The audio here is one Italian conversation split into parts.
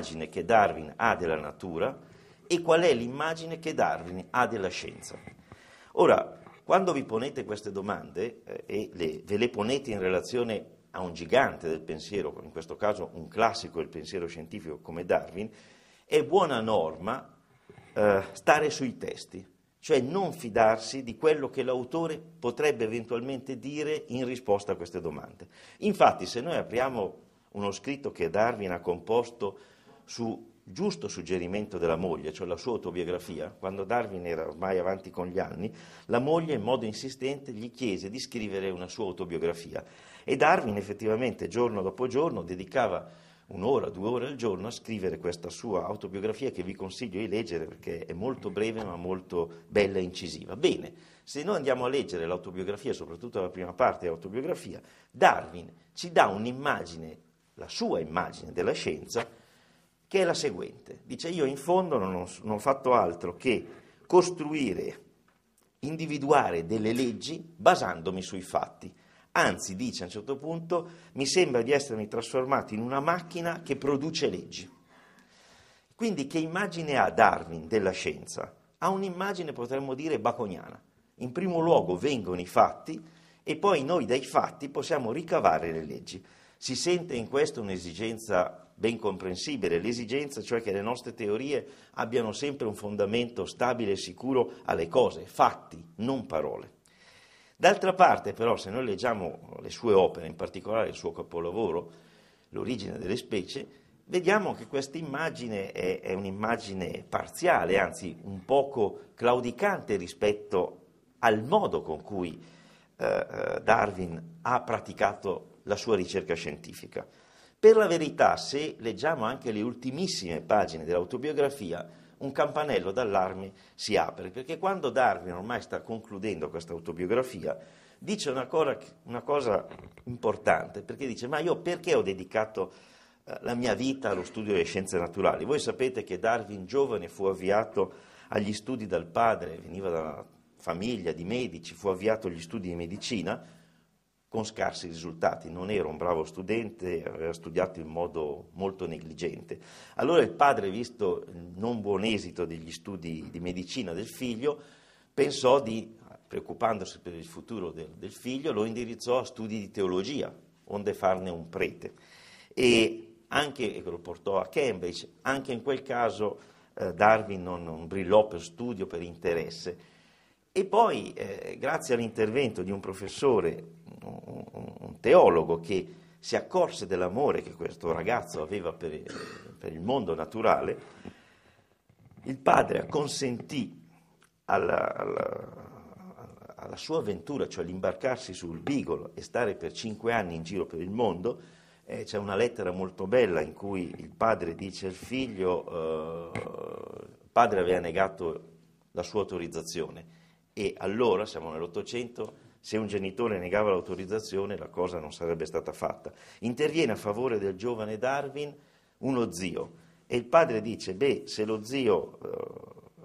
l'immagine che Darwin ha della natura e qual è l'immagine che Darwin ha della scienza. Ora, quando vi ponete queste domande eh, e le, ve le ponete in relazione a un gigante del pensiero, in questo caso un classico del pensiero scientifico come Darwin, è buona norma eh, stare sui testi, cioè non fidarsi di quello che l'autore potrebbe eventualmente dire in risposta a queste domande. Infatti, se noi apriamo uno scritto che Darwin ha composto su giusto suggerimento della moglie, cioè la sua autobiografia, quando Darwin era ormai avanti con gli anni, la moglie in modo insistente gli chiese di scrivere una sua autobiografia e Darwin effettivamente giorno dopo giorno dedicava un'ora, due ore al giorno a scrivere questa sua autobiografia che vi consiglio di leggere perché è molto breve ma molto bella e incisiva. Bene, se noi andiamo a leggere l'autobiografia, soprattutto la prima parte dell'autobiografia, Darwin ci dà un'immagine, la sua immagine della scienza, che è la seguente. Dice io in fondo non ho, non ho fatto altro che costruire, individuare delle leggi basandomi sui fatti. Anzi, dice a un certo punto, mi sembra di essermi trasformato in una macchina che produce leggi. Quindi che immagine ha Darwin della scienza? Ha un'immagine, potremmo dire, baconiana. In primo luogo vengono i fatti e poi noi dai fatti possiamo ricavare le leggi. Si sente in questo un'esigenza ben comprensibile, l'esigenza cioè che le nostre teorie abbiano sempre un fondamento stabile e sicuro alle cose, fatti, non parole. D'altra parte però se noi leggiamo le sue opere, in particolare il suo capolavoro, L'origine delle specie, vediamo che questa immagine è, è un'immagine parziale, anzi un poco claudicante rispetto al modo con cui eh, eh Darwin ha praticato la sua ricerca scientifica. Per la verità, se leggiamo anche le ultimissime pagine dell'autobiografia, un campanello d'allarme si apre, perché quando Darwin ormai sta concludendo questa autobiografia, dice una cosa, una cosa importante, perché dice, ma io perché ho dedicato eh, la mia vita allo studio delle scienze naturali? Voi sapete che Darwin giovane fu avviato agli studi dal padre, veniva da una famiglia di medici, fu avviato agli studi di medicina, con scarsi risultati, non era un bravo studente, aveva studiato in modo molto negligente. Allora il padre, visto il non buon esito degli studi di medicina del figlio, pensò di, preoccupandosi per il futuro del, del figlio, lo indirizzò a studi di teologia, onde farne un prete. E anche, lo portò a Cambridge, anche in quel caso eh, Darwin non, non brillò per studio, per interesse. E poi, eh, grazie all'intervento di un professore un, un teologo che si accorse dell'amore che questo ragazzo aveva per, per il mondo naturale, il padre acconsentì alla, alla, alla sua avventura, cioè l'imbarcarsi sul Bigolo e stare per cinque anni in giro per il mondo, eh, c'è una lettera molto bella in cui il padre dice al figlio, eh, il padre aveva negato la sua autorizzazione, e allora, siamo nell'Ottocento, se un genitore negava l'autorizzazione la cosa non sarebbe stata fatta. Interviene a favore del giovane Darwin uno zio e il padre dice, beh, se lo zio eh,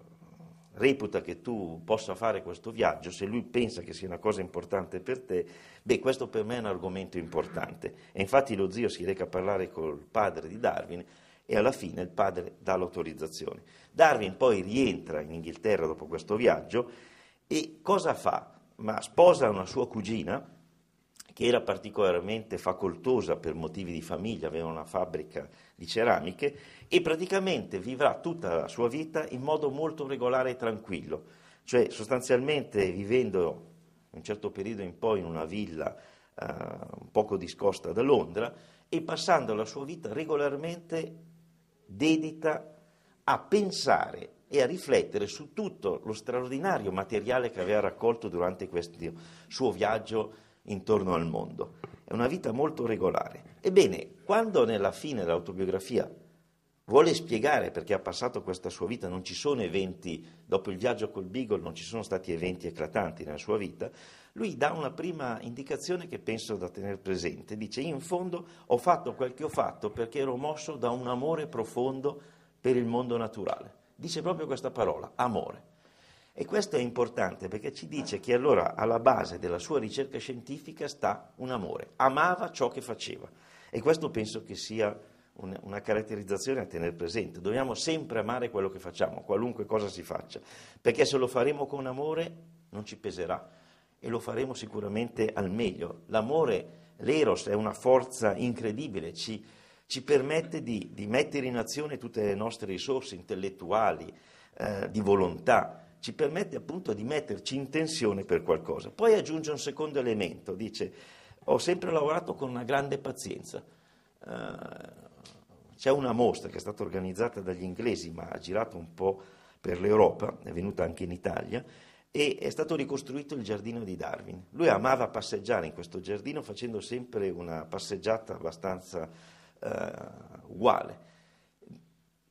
reputa che tu possa fare questo viaggio, se lui pensa che sia una cosa importante per te, beh, questo per me è un argomento importante. E infatti lo zio si reca a parlare col padre di Darwin e alla fine il padre dà l'autorizzazione. Darwin poi rientra in Inghilterra dopo questo viaggio e cosa fa? Ma sposa una sua cugina, che era particolarmente facoltosa per motivi di famiglia, aveva una fabbrica di ceramiche, e praticamente vivrà tutta la sua vita in modo molto regolare e tranquillo. Cioè, sostanzialmente vivendo un certo periodo in poi in una villa eh, poco discosta da Londra e passando la sua vita regolarmente dedita a pensare e a riflettere su tutto lo straordinario materiale che aveva raccolto durante questo suo viaggio intorno al mondo. È una vita molto regolare. Ebbene, quando nella fine dell'autobiografia vuole spiegare perché ha passato questa sua vita, non ci sono eventi, dopo il viaggio col Beagle non ci sono stati eventi eclatanti nella sua vita, lui dà una prima indicazione che penso da tenere presente, dice in fondo ho fatto quel che ho fatto perché ero mosso da un amore profondo per il mondo naturale dice proprio questa parola, amore. E questo è importante perché ci dice che allora alla base della sua ricerca scientifica sta un amore, amava ciò che faceva. E questo penso che sia un, una caratterizzazione a tenere presente. Dobbiamo sempre amare quello che facciamo, qualunque cosa si faccia, perché se lo faremo con amore non ci peserà e lo faremo sicuramente al meglio. L'amore, l'eros, è una forza incredibile, ci ci permette di, di mettere in azione tutte le nostre risorse intellettuali, eh, di volontà, ci permette appunto di metterci in tensione per qualcosa. Poi aggiunge un secondo elemento, dice ho sempre lavorato con una grande pazienza. Eh, c'è una mostra che è stata organizzata dagli inglesi ma ha girato un po' per l'Europa, è venuta anche in Italia, e è stato ricostruito il giardino di Darwin. Lui amava passeggiare in questo giardino facendo sempre una passeggiata abbastanza eh, uguale.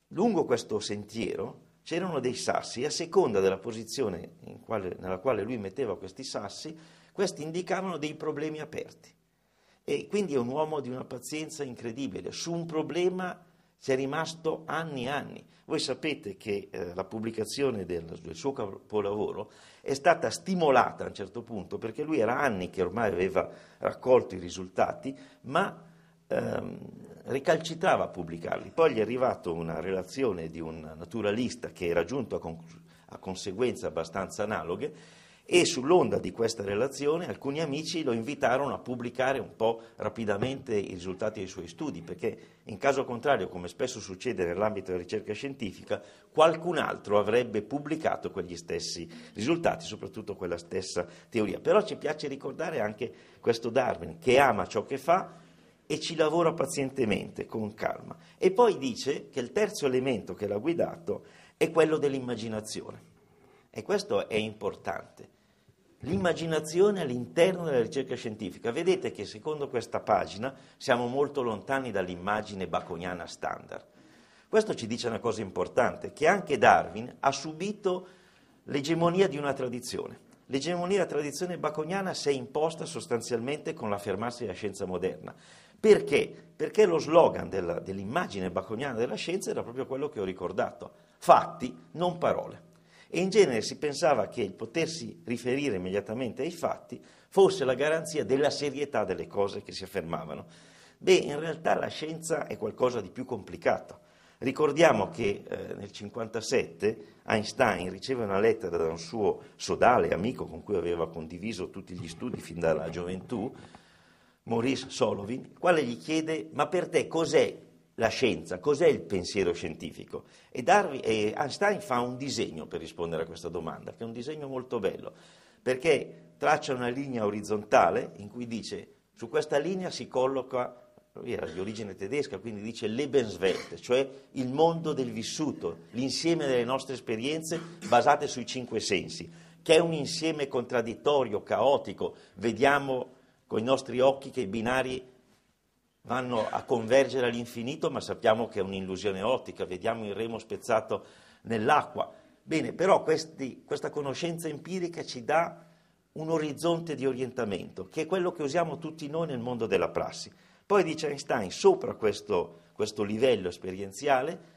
Lungo questo sentiero c'erano dei sassi e a seconda della posizione quale, nella quale lui metteva questi sassi, questi indicavano dei problemi aperti. E quindi è un uomo di una pazienza incredibile. Su un problema ci è rimasto anni e anni. Voi sapete che eh, la pubblicazione del, del, suo capolavoro è stata stimolata a un certo punto perché lui era anni che ormai aveva raccolto i risultati, ma ehm, ricalcitrava a pubblicarli. Poi gli è arrivata una relazione di un naturalista che era giunto a, con, a conseguenze abbastanza analoghe e sull'onda di questa relazione alcuni amici lo invitarono a pubblicare un po' rapidamente i risultati dei suoi studi, perché in caso contrario, come spesso succede nell'ambito della ricerca scientifica, qualcun altro avrebbe pubblicato quegli stessi risultati, soprattutto quella stessa teoria. Però ci piace ricordare anche questo Darwin, che ama ciò che fa, e ci lavora pazientemente, con calma. E poi dice che il terzo elemento che l'ha guidato è quello dell'immaginazione. E questo è importante. L'immaginazione all'interno della ricerca scientifica. Vedete che secondo questa pagina siamo molto lontani dall'immagine baconiana standard. Questo ci dice una cosa importante, che anche Darwin ha subito l'egemonia di una tradizione. L'egemonia della tradizione baconiana si è imposta sostanzialmente con l'affermarsi della scienza moderna perché? Perché lo slogan della, dell'immagine baconiana della scienza era proprio quello che ho ricordato, fatti, non parole. E in genere si pensava che il potersi riferire immediatamente ai fatti fosse la garanzia della serietà delle cose che si affermavano. Beh, in realtà la scienza è qualcosa di più complicato. Ricordiamo che eh, nel 1957 Einstein riceve una lettera da un suo sodale amico con cui aveva condiviso tutti gli studi fin dalla gioventù, Maurice Solovin, il quale gli chiede ma per te cos'è la scienza, cos'è il pensiero scientifico? E, Darwin, e Einstein fa un disegno per rispondere a questa domanda, che è un disegno molto bello, perché traccia una linea orizzontale in cui dice su questa linea si colloca era di origine tedesca, quindi dice Lebenswelt, cioè il mondo del vissuto, l'insieme delle nostre esperienze basate sui cinque sensi, che è un insieme contraddittorio, caotico. Vediamo con i nostri occhi che i binari vanno a convergere all'infinito, ma sappiamo che è un'illusione ottica, vediamo il remo spezzato nell'acqua. Bene, però questi, questa conoscenza empirica ci dà un orizzonte di orientamento, che è quello che usiamo tutti noi nel mondo della prassi. Poi dice Einstein, sopra questo, questo livello esperienziale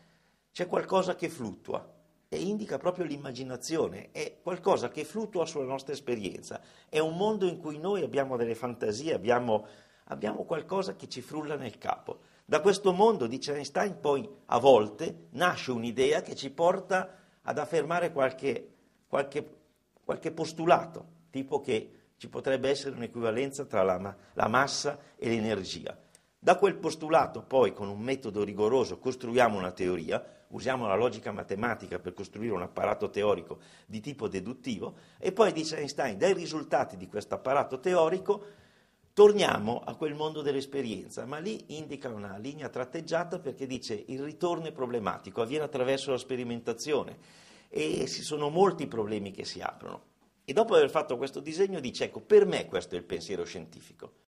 c'è qualcosa che fluttua, e indica proprio l'immaginazione, è qualcosa che fluttua sulla nostra esperienza, è un mondo in cui noi abbiamo delle fantasie, abbiamo, abbiamo qualcosa che ci frulla nel capo. Da questo mondo, dice Einstein, poi a volte nasce un'idea che ci porta ad affermare qualche, qualche, qualche postulato, tipo che ci potrebbe essere un'equivalenza tra la, la massa e l'energia. Da quel postulato poi con un metodo rigoroso costruiamo una teoria, usiamo la logica matematica per costruire un apparato teorico di tipo deduttivo e poi dice Einstein, dai risultati di questo apparato teorico torniamo a quel mondo dell'esperienza, ma lì indica una linea tratteggiata perché dice il ritorno è problematico, avviene attraverso la sperimentazione e ci sono molti problemi che si aprono. E dopo aver fatto questo disegno dice, ecco, per me questo è il pensiero scientifico.